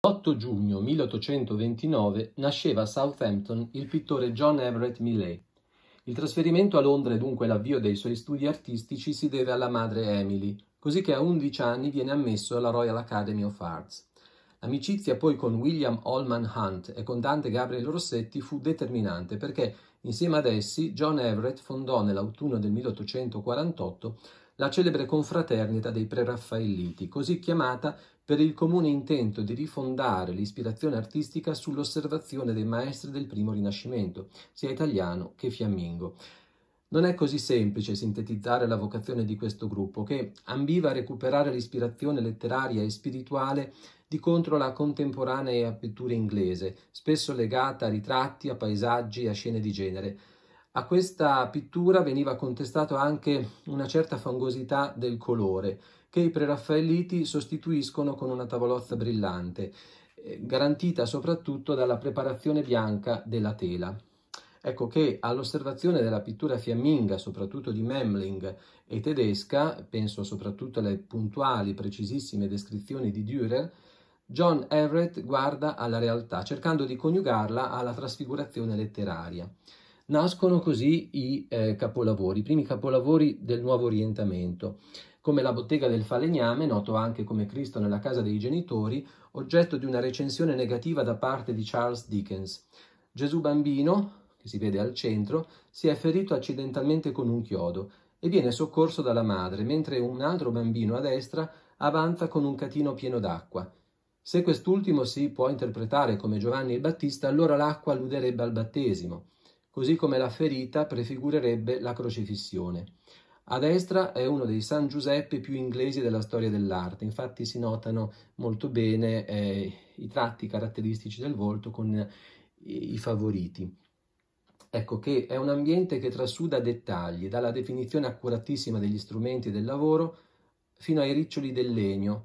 L'8 giugno 1829 nasceva a Southampton il pittore John Everett Millais. Il trasferimento a Londra e dunque l'avvio dei suoi studi artistici si deve alla madre Emily, così che a 11 anni viene ammesso alla Royal Academy of Arts. L'amicizia poi con William Allman Hunt e con Dante Gabriel Rossetti fu determinante perché insieme ad essi John Everett fondò nell'autunno del 1848 la celebre confraternita dei Preraffaelliti, così chiamata per il comune intento di rifondare l'ispirazione artistica sull'osservazione dei maestri del primo Rinascimento, sia italiano che fiammingo. Non è così semplice sintetizzare la vocazione di questo gruppo, che ambiva a recuperare l'ispirazione letteraria e spirituale di contro la contemporanea pittura inglese, spesso legata a ritratti, a paesaggi a scene di genere, a questa pittura veniva contestato anche una certa fangosità del colore che i preraffaelliti sostituiscono con una tavolozza brillante, eh, garantita soprattutto dalla preparazione bianca della tela. Ecco che all'osservazione della pittura fiamminga, soprattutto di Memling e tedesca, penso soprattutto alle puntuali, precisissime descrizioni di Dürer, John Everett guarda alla realtà, cercando di coniugarla alla trasfigurazione letteraria. Nascono così i eh, capolavori, i primi capolavori del nuovo orientamento, come la bottega del falegname, noto anche come Cristo nella casa dei genitori, oggetto di una recensione negativa da parte di Charles Dickens. Gesù bambino, che si vede al centro, si è ferito accidentalmente con un chiodo e viene soccorso dalla madre, mentre un altro bambino a destra avanza con un catino pieno d'acqua. Se quest'ultimo si può interpretare come Giovanni il Battista, allora l'acqua alluderebbe al battesimo così come la ferita prefigurerebbe la crocifissione. A destra è uno dei San Giuseppe più inglesi della storia dell'arte, infatti si notano molto bene eh, i tratti caratteristici del volto con eh, i favoriti. Ecco che è un ambiente che trasuda dettagli, dalla definizione accuratissima degli strumenti del lavoro fino ai riccioli del legno,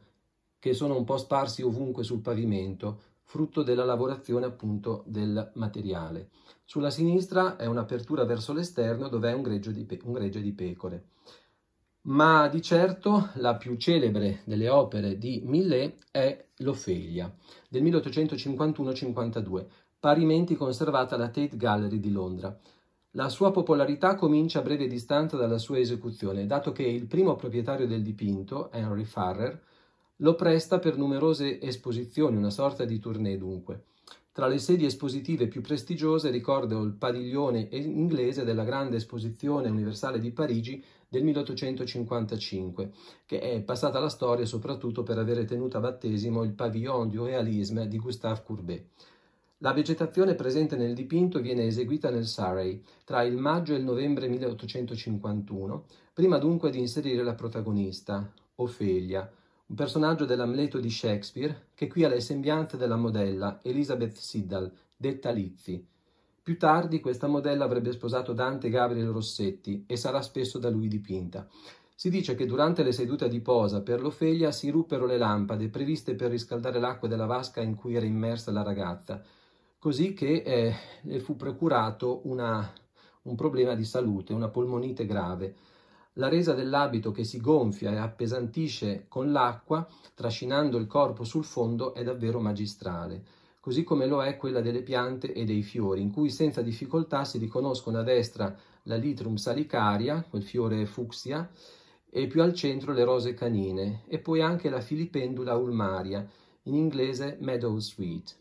che sono un po' sparsi ovunque sul pavimento, frutto della lavorazione appunto del materiale. Sulla sinistra è un'apertura verso l'esterno dove è un greggio, di, pe un greggio di pecore. Ma di certo la più celebre delle opere di Millet è l'Ofelia del 1851-52, parimenti conservata alla Tate Gallery di Londra. La sua popolarità comincia a breve distanza dalla sua esecuzione, dato che il primo proprietario del dipinto, Henry Farrer, lo presta per numerose esposizioni, una sorta di tournée dunque. Tra le sedi espositive più prestigiose ricordo il padiglione inglese della Grande Esposizione Universale di Parigi del 1855, che è passata alla storia soprattutto per avere tenuto a battesimo il Pavillon du réalisme di Gustave Courbet. La vegetazione presente nel dipinto viene eseguita nel Surrey tra il maggio e il novembre 1851, prima dunque di inserire la protagonista, Ofelia, un personaggio dell'Amleto di Shakespeare che qui ha le sembianze della modella Elizabeth Siddal, detta Lizzi. Più tardi questa modella avrebbe sposato Dante Gabriel Rossetti e sarà spesso da lui dipinta. Si dice che durante le sedute di posa per l'Ofelia si ruppero le lampade previste per riscaldare l'acqua della vasca in cui era immersa la ragazza, così che eh, le fu procurato una, un problema di salute, una polmonite grave la resa dell'abito che si gonfia e appesantisce con l'acqua, trascinando il corpo sul fondo, è davvero magistrale, così come lo è quella delle piante e dei fiori, in cui senza difficoltà si riconoscono a destra la Litrum salicaria, quel fiore fucsia, e più al centro le rose canine, e poi anche la Filipendula ulmaria, in inglese Meadow Sweet.